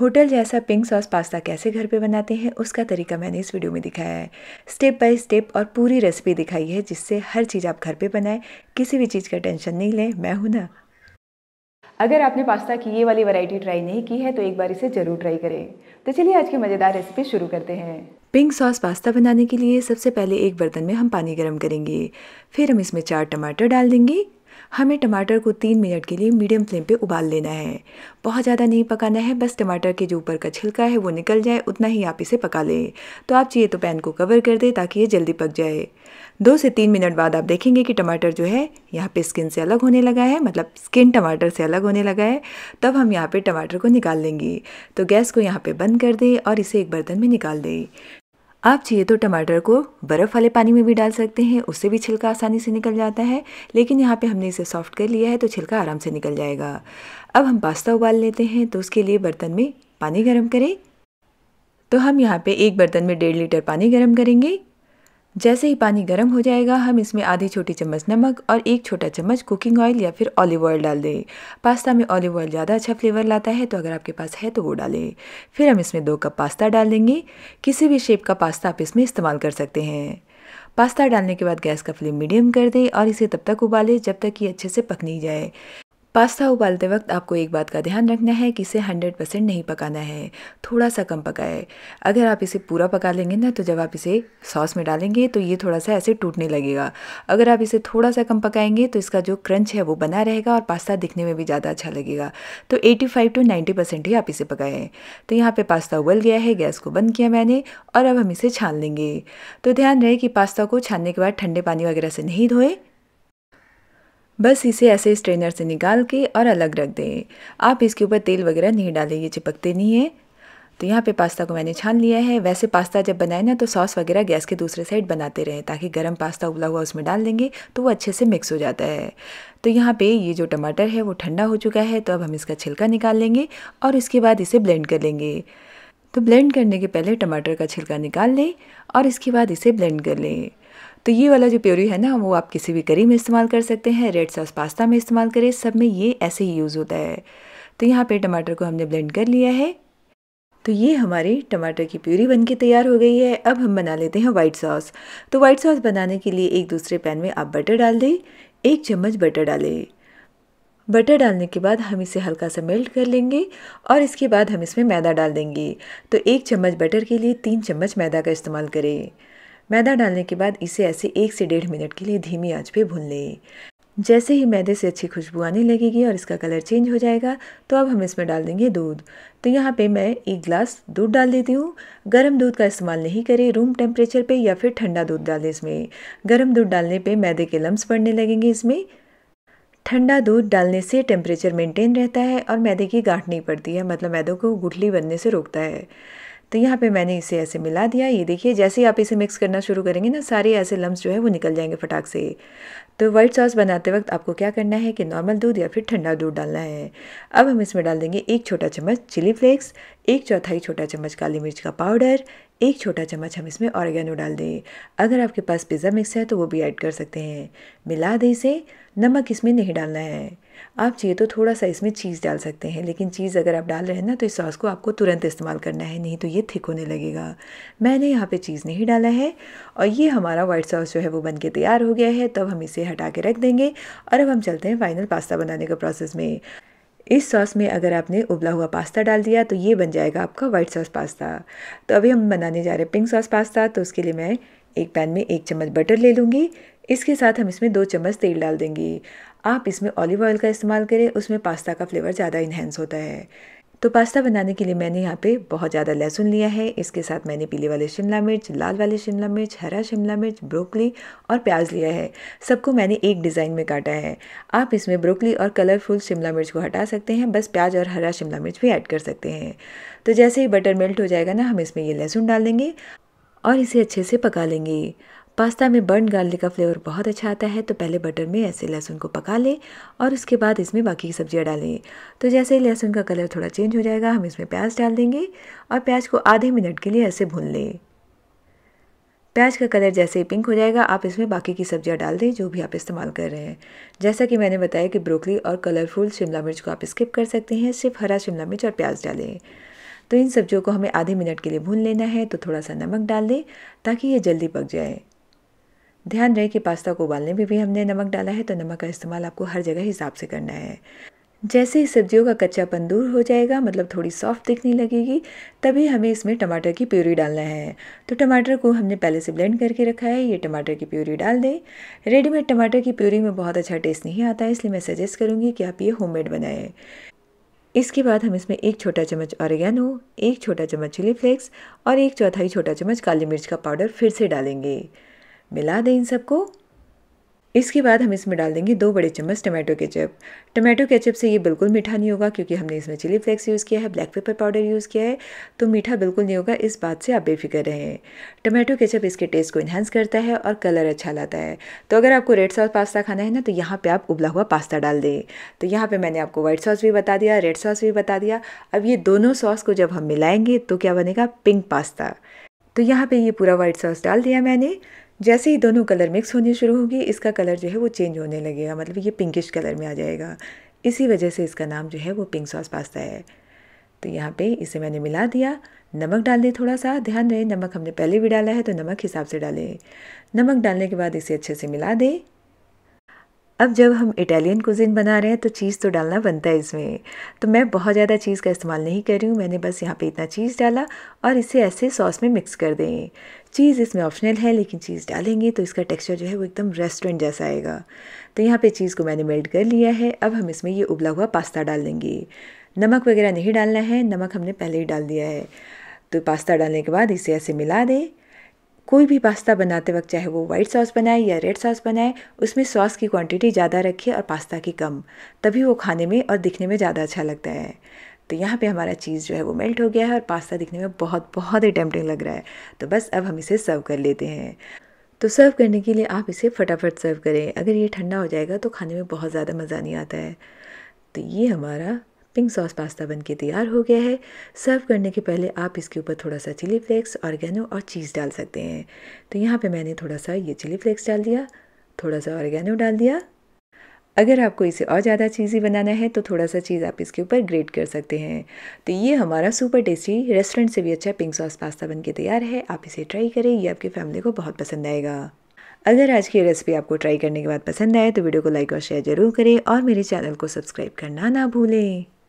hotel जैसा pink sauce pasta कैसे घर पे बनाते हैं उसका तरीका मैंने इस वीडियो में दिखाया है स्टेप बाय स्टेप और पूरी रेसिपी दिखाई है जिससे हर चीज़ आप घर पे बनाएं किसी भी चीज़ का टेंशन नहीं लें मैं हूं ना अगर आपने पास्ता की ये वाली वैरायटी ट्राई नहीं की है तो एक बार इसे ज़रूर ट्राई करें तो चलिए आज की मज़ेदार रेसिपी शुरू करते हैं पिंक सॉस पास्ता बनाने के लिए सबसे पहले एक बर्तन में हम पानी गर्म करेंगे फिर हम इसमें चार टमाटर डाल देंगे हमें टमाटर को तीन मिनट के लिए मीडियम फ्लेम पे उबाल लेना है बहुत ज़्यादा नहीं पकाना है बस टमाटर के जो ऊपर का छिलका है वो निकल जाए उतना ही आप इसे पका लें तो आप चाहिए तो पैन को कवर कर दें ताकि ये जल्दी पक जाए दो से तीन मिनट बाद आप देखेंगे कि टमाटर जो है यहाँ पे स्किन से अलग होने लगा है मतलब स्किन टमाटर से अलग होने लगा है तब हम यहाँ पे टमाटर को निकाल लेंगे तो गैस को यहाँ पे बंद कर दें और इसे एक बर्तन में निकाल दें आप चाहिए तो टमाटर को बर्फ़ वाले पानी में भी डाल सकते हैं उससे भी छिलका आसानी से निकल जाता है लेकिन यहाँ पे हमने इसे सॉफ्ट कर लिया है तो छिलका आराम से निकल जाएगा अब हम पास्ता उबाल लेते हैं तो उसके लिए बर्तन में पानी गर्म करें तो हम यहाँ पे एक बर्तन में डेढ़ लीटर पानी गर्म करेंगे जैसे ही पानी गर्म हो जाएगा हम इसमें आधी छोटी चम्मच नमक और एक छोटा चम्मच कुकिंग ऑयल या फिर ऑलिव ऑयल डाल दें पास्ता में ऑलिव ऑयल ज़्यादा अच्छा फ्लेवर लाता है तो अगर आपके पास है तो वो डालें फिर हम इसमें दो कप पास्ता डाल देंगे किसी भी शेप का पास्ता आप इसमें इस्तेमाल कर सकते हैं पास्ता डालने के बाद गैस का फ्लेम मीडियम कर दें और इसे तब तक उबालें जब तक ये अच्छे से पक नहीं जाए पास्ता उबालते वक्त आपको एक बात का ध्यान रखना है कि इसे 100 परसेंट नहीं पकाना है थोड़ा सा कम पकाए अगर आप इसे पूरा पका लेंगे ना तो जब आप इसे सॉस में डालेंगे तो ये थोड़ा सा ऐसे टूटने लगेगा अगर आप इसे थोड़ा सा कम पकाएंगे तो इसका जो क्रंच है वो बना रहेगा और पास्ता दिखने में भी ज़्यादा अच्छा लगेगा तो एटी टू नाइन्टी परसेंट ही आप इसे पकाएँ तो यहाँ पर पास्ता उबल गया है गैस को बंद किया मैंने और अब हम इसे छान लेंगे तो ध्यान रहे कि पास्ता को छानने के बाद ठंडे पानी वगैरह से नहीं धोए बस इसे ऐसे स्ट्रेनर से निकाल के और अलग रख दें आप इसके ऊपर तेल वगैरह नहीं डालें ये चिपकते नहीं है तो यहाँ पे पास्ता को मैंने छान लिया है वैसे पास्ता जब बनाए ना तो सॉस वगैरह गैस के दूसरे साइड बनाते रहें ताकि गर्म पास्ता उबला हुआ उसमें डाल देंगे तो वो अच्छे से मिक्स हो जाता है तो यहाँ पे ये जो टमाटर है वो ठंडा हो चुका है तो अब हम इसका छिलका निकाल लेंगे और इसके बाद इसे ब्लेंड कर लेंगे तो ब्लेंड करने के पहले टमाटर का छिलका निकाल लें और इसके बाद इसे ब्लेंड कर लें तो ये वाला जो प्योरी है ना वो आप किसी भी करी में इस्तेमाल कर सकते हैं रेड सॉस पास्ता में इस्तेमाल करें सब में ये ऐसे ही यूज़ होता है तो यहाँ पे टमाटर को हमने ब्लेंड कर लिया है तो ये हमारी टमाटर की प्यूरी बन के तैयार हो गई है अब हम बना लेते हैं वाइट सॉस तो वाइट सॉस बनाने के लिए एक दूसरे पैन में आप बटर डाल दें एक चम्मच बटर डालें बटर डालने के बाद हम इसे हल्का सा मेल्ट कर लेंगे और इसके बाद हम इसमें मैदा डाल देंगे तो एक चम्मच बटर के लिए तीन चम्मच मैदा का इस्तेमाल करें मैदा डालने के बाद इसे ऐसे एक से डेढ़ मिनट के लिए धीमी आंच पे भून लें जैसे ही मैदे से अच्छी खुशबू आने लगेगी और इसका कलर चेंज हो जाएगा तो अब हम इसमें डाल देंगे दूध तो यहाँ पे मैं एक गिलास दूध डाल देती हूँ गर्म दूध का इस्तेमाल नहीं करें रूम टेम्परेचर पे या फिर ठंडा दूध डालें इसमें गर्म दूध डालने पे मैदे के लम्ब पड़ने लगेंगे इसमें ठंडा दूध डालने से टेम्परेचर मेंटेन रहता है और मैदे की गांठ नहीं पड़ती है मतलब मैदों को गुठली बनने से रोकता है तो यहाँ पे मैंने इसे ऐसे मिला दिया ये देखिए जैसे ही आप इसे मिक्स करना शुरू करेंगे ना सारे ऐसे लम्ब जो है वो निकल जाएंगे फटाक से तो वाइट सॉस बनाते वक्त आपको क्या करना है कि नॉर्मल दूध या फिर ठंडा दूध डालना है अब हम इसमें डाल देंगे एक छोटा चम्मच चिली फ्लेक्स एक चौथाई छोटा चम्मच काली मिर्च का पाउडर एक छोटा चम्मच हम इसमें ऑरिगेनो डाल दें अगर आपके पास पिज़्ज़ा मिक्स है तो वो भी ऐड कर सकते हैं मिला दें इसे नमक इसमें नहीं डालना है आप चाहिए तो थोड़ा सा इसमें चीज़ डाल सकते हैं लेकिन चीज़ अगर आप डाल रहे हैं ना तो इस सॉस को आपको तुरंत इस्तेमाल करना है नहीं तो ये थिक होने लगेगा मैंने यहाँ पे चीज़ नहीं डाला है और ये हमारा वाइट सॉस जो है वो बन के तैयार हो गया है तब तो हम इसे हटा के रख देंगे और अब हम चलते हैं फाइनल पास्ता बनाने के प्रोसेस में इस सॉस में अगर आपने उबला हुआ पास्ता डाल दिया तो ये बन जाएगा आपका व्हाइट सॉस पास्ता तो अभी हम बनाने जा रहे हैं पिंक सॉस पास्ता तो उसके लिए मैं एक पैन में एक चम्मच बटर ले लूँगी इसके साथ हम इसमें दो चम्मच तेल डाल देंगे आप इसमें ऑलिव ऑयल का इस्तेमाल करें उसमें पास्ता का फ्लेवर ज़्यादा इन्हेंस होता है तो पास्ता बनाने के लिए मैंने यहाँ पे बहुत ज़्यादा लहसुन लिया है इसके साथ मैंने पीले वाले शिमला मिर्च लाल वाले शिमला मिर्च हरा शिमला मिर्च ब्रोकली और प्याज लिया है सबको मैंने एक डिज़ाइन में काटा है आप इसमें ब्रोकली और कलरफुल शिमला मिर्च को हटा सकते हैं बस प्याज और हरा शिमला मिर्च भी ऐड कर सकते हैं तो जैसे ही बटर मेल्ट हो जाएगा ना हम इसमें ये लहसुन डाल देंगे और इसे अच्छे से पका लेंगे पास्ता में बर्न गार्लिक का फ्लेवर बहुत अच्छा आता है तो पहले बटर में ऐसे लहसुन को पका लें और उसके बाद इसमें बाकी की सब्जियाँ डालें तो जैसे ही लहसुन का कलर थोड़ा चेंज हो जाएगा हम इसमें प्याज डाल देंगे और प्याज को आधे मिनट के लिए ऐसे भून लें प्याज का कलर जैसे ही पिंक हो जाएगा आप इसमें बाकी की सब्जियां डाल दें जो भी आप इस्तेमाल कर रहे हैं जैसा कि मैंने बताया कि ब्रोकली और कलरफुल शिमला मिर्च को आप स्किप कर सकते हैं सिर्फ हरा शिमला मिर्च और प्याज डालें तो इन सब्जियों को हमें आधे मिनट के लिए भून लेना है तो थोड़ा सा नमक डाल दें ताकि ये जल्दी पक जाए ध्यान रहे कि पास्ता को उबालने में भी हमने नमक डाला है तो नमक का इस्तेमाल आपको हर जगह हिसाब से करना है जैसे ही सब्जियों का कच्चा पंदूर हो जाएगा मतलब थोड़ी सॉफ्ट दिखने लगेगी तभी हमें इसमें टमाटर की प्यूरी डालना है तो टमाटर को हमने पहले से ब्लेंड करके रखा है ये टमाटर की प्यूरी डाल दें रेडीमेड टमाटर की प्यूरी में बहुत अच्छा टेस्ट नहीं आता है इसलिए मैं सजेस्ट करूँगी कि आप ये होममेड बनाएं इसके बाद हम इसमें एक छोटा चम्मच ऑरिगेनो एक छोटा चम्मच चिली फ्लेक्स और एक चौथाई छोटा चम्मच काली मिर्च का पाउडर फिर से डालेंगे मिला दें इन सबको इसके बाद हम इसमें डाल देंगे दो बड़े चम्मच टमाटो केचप टमाटो केचप से ये बिल्कुल मीठा नहीं होगा क्योंकि हमने इसमें चिली फ्लेक्स यूज़ किया है ब्लैक पेपर पाउडर यूज़ किया है तो मीठा बिल्कुल नहीं होगा इस बात से आप बेफिक्र रहें टमाटो केचप इसके टेस्ट को इन्हांस करता है और कलर अच्छा लाता है तो अगर आपको रेड सॉस पास्ता खाना है ना तो यहाँ पर आप उबला हुआ पास्ता डाल दें तो यहाँ पर मैंने आपको व्हाइट सॉस भी बता दिया रेड सॉस भी बता दिया अब ये दोनों सॉस को जब हम मिलाएंगे तो क्या बनेगा पिंक पास्ता तो यहाँ पर ये पूरा वाइट सॉस डाल दिया मैंने जैसे ही दोनों कलर मिक्स होने शुरू होगी इसका कलर जो है वो चेंज होने लगेगा मतलब ये पिंकिश कलर में आ जाएगा इसी वजह से इसका नाम जो है वो पिंक सॉस पास्ता है तो यहाँ पे इसे मैंने मिला दिया नमक डाल दें थोड़ा सा ध्यान रहे नमक हमने पहले भी डाला है तो नमक हिसाब से डालें नमक डालने के बाद इसे अच्छे से मिला दें अब जब हम इटालियन कुज़िन बना रहे हैं तो चीज़ तो डालना बनता है इसमें तो मैं बहुत ज़्यादा चीज़ का इस्तेमाल नहीं कर रही हूँ मैंने बस यहाँ पे इतना चीज़ डाला और इसे ऐसे सॉस में मिक्स कर दें चीज़ इसमें ऑप्शनल है लेकिन चीज़ डालेंगे तो इसका टेक्सचर जो है वो एकदम रेस्टोरेंट जैसा आएगा तो यहाँ पे चीज़ को मैंने मेल्ट कर लिया है अब हम इसमें ये उबला हुआ पास्ता डाल देंगे नमक वगैरह नहीं डालना है नमक हमने पहले ही डाल दिया है तो पास्ता डालने के बाद इसे ऐसे मिला दें कोई भी पास्ता बनाते वक्त चाहे वो व्हाइट सॉस बनाए या रेड सॉस बनाए उसमें सॉस की क्वांटिटी ज़्यादा रखिए और पास्ता की कम तभी वो खाने में और दिखने में ज़्यादा अच्छा लगता है तो यहाँ पे हमारा चीज़ जो है वो मेल्ट हो गया है और पास्ता दिखने में बहुत बहुत ही टेम्पटिंग लग रहा है तो बस अब हम इसे सर्व कर लेते हैं तो सर्व करने के लिए आप इसे फटाफट सर्व करें अगर ये ठंडा हो जाएगा तो खाने में बहुत ज़्यादा मज़ा नहीं आता है तो ये हमारा पिंक सॉस पास्ता बन के तैयार हो गया है सर्व करने के पहले आप इसके ऊपर थोड़ा सा चिली फ्लेक्स ऑर्गेनो और चीज़ डाल सकते हैं तो यहाँ पे मैंने थोड़ा सा ये चिली फ्लेक्स डाल दिया थोड़ा सा ऑर्गेनो डाल दिया अगर आपको इसे और ज़्यादा चीज़ी बनाना है तो थोड़ा सा चीज़ आप इसके ऊपर ग्रेट कर सकते हैं तो ये हमारा सुपर टेस्टी रेस्टोरेंट से भी अच्छा पिंक सॉस पास्ता बन के तैयार है आप इसे ट्राई करें ये आपकी फैमिली को बहुत पसंद आएगा अगर आज की रेसिपी आपको ट्राई करने के बाद पसंद आए तो वीडियो को लाइक और शेयर ज़रूर करें और मेरे चैनल को सब्सक्राइब करना ना भूलें